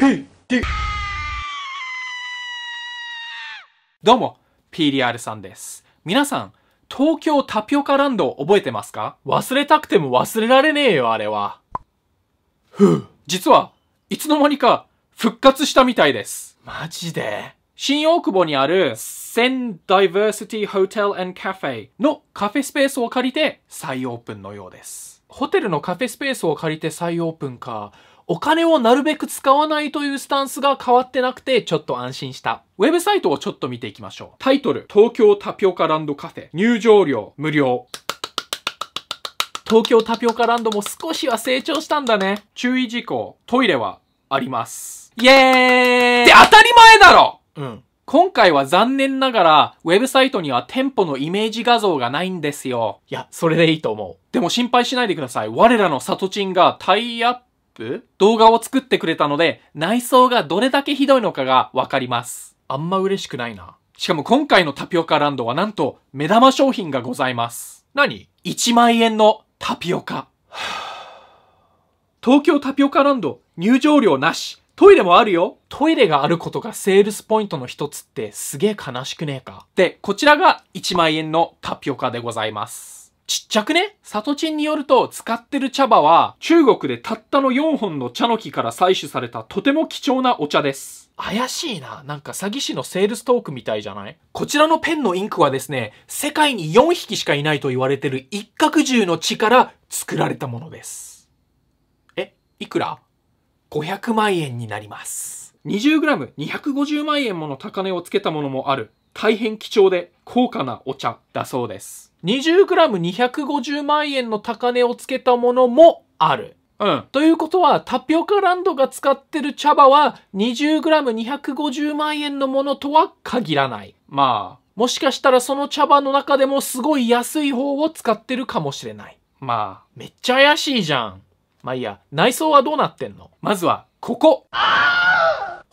PD! どうも、PDR さんです。皆さん、東京タピオカランド覚えてますか忘れたくても忘れられねえよ、あれは。ふぅ。実は、いつの間にか復活したみたいです。マジで新大久保にある、Sen Diversity Hotel and Cafe のカフェスペースを借りて再オープンのようです。ホテルのカフェスペースを借りて再オープンか。お金をなるべく使わないというスタンスが変わってなくてちょっと安心した。ウェブサイトをちょっと見ていきましょう。タイトル、東京タピオカランドカフェ。入場料無料。東京タピオカランドも少しは成長したんだね。注意事項、トイレはあります。イエーイって当たり前だろうん。今回は残念ながら、ウェブサイトには店舗のイメージ画像がないんですよ。いや、それでいいと思う。でも心配しないでください。我らのサトチンがタイアッププ動画を作ってくれたので、内装がどれだけひどいのかがわかります。あんま嬉しくないな。しかも今回のタピオカランドはなんと、目玉商品がございます。何 ?1 万円のタピオカ。東京タピオカランド、入場料なし。トイレもあるよ。トイレがあることがセールスポイントの一つってすげえ悲しくねえか。で、こちらが1万円のタピオカでございます。ちっちゃくねサトチンによると使ってる茶葉は中国でたったの4本の茶の木から採取されたとても貴重なお茶です。怪しいな。なんか詐欺師のセールストークみたいじゃないこちらのペンのインクはですね、世界に4匹しかいないと言われてる一角獣の血から作られたものです。え、いくら ?500 万円になります。20g250 万円もの高値をつけたものもある。大変貴重で高価なお茶だそうです。20g250 万円の高値をつけたものもある。うん。ということは、タピオカランドが使ってる茶葉は 20g250 万円のものとは限らない。まあ。もしかしたらその茶葉の中でもすごい安い方を使ってるかもしれない。まあ。めっちゃ怪しいじゃん。まあいいや、内装はどうなってんのまずは、ここ。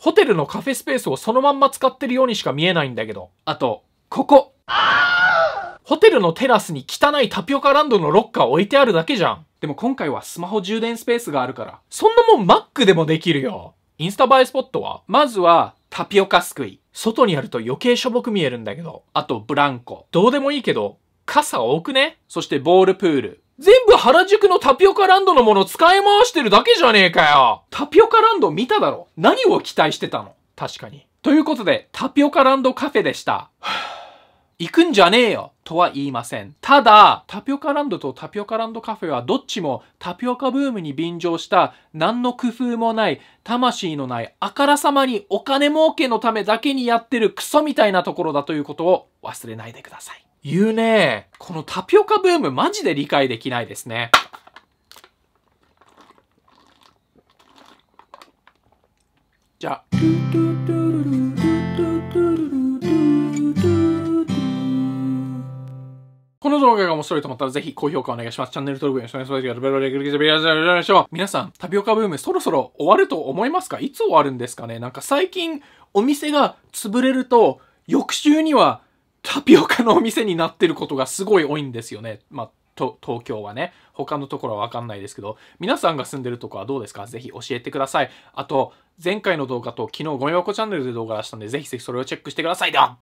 ホテルのカフェスペースをそのまんま使ってるようにしか見えないんだけど。あと、ここ。ホテルのテラスに汚いタピオカランドのロッカー置いてあるだけじゃん。でも今回はスマホ充電スペースがあるから。そんなもん Mac でもできるよ。インスタ映えスポットはまずはタピオカすくい。外にあると余計しょぼく見えるんだけど。あとブランコ。どうでもいいけど、傘多くねそしてボールプール。全部原宿のタピオカランドのもの使い回してるだけじゃねえかよタピオカランド見ただろ何を期待してたの確かに。ということで、タピオカランドカフェでした。行くんじゃねえよとは言いません。ただ、タピオカランドとタピオカランドカフェはどっちもタピオカブームに便乗した何の工夫もない、魂のない、あからさまにお金儲けのためだけにやってるクソみたいなところだということを忘れないでください。言うね。このタピオカブームマジで理解できないですね。じゃあ。この動画が面白いと思ったらぜひ高評価お願いします。チャンネル登録よろしくお願いします。ベロレグリグリグリ皆さん、タピオカブームそろそろ終わると思いますかいつ終わるんですかねなんか最近お店が潰れると翌週にはタピオカのお店になってることがすごい多いんですよね。まあ、と東京はね。他のところはわかんないですけど、皆さんが住んでるとこはどうですかぜひ教えてください。あと、前回の動画と昨日ゴミ箱チャンネルで動画出したんで、ぜひぜひそれをチェックしてください。では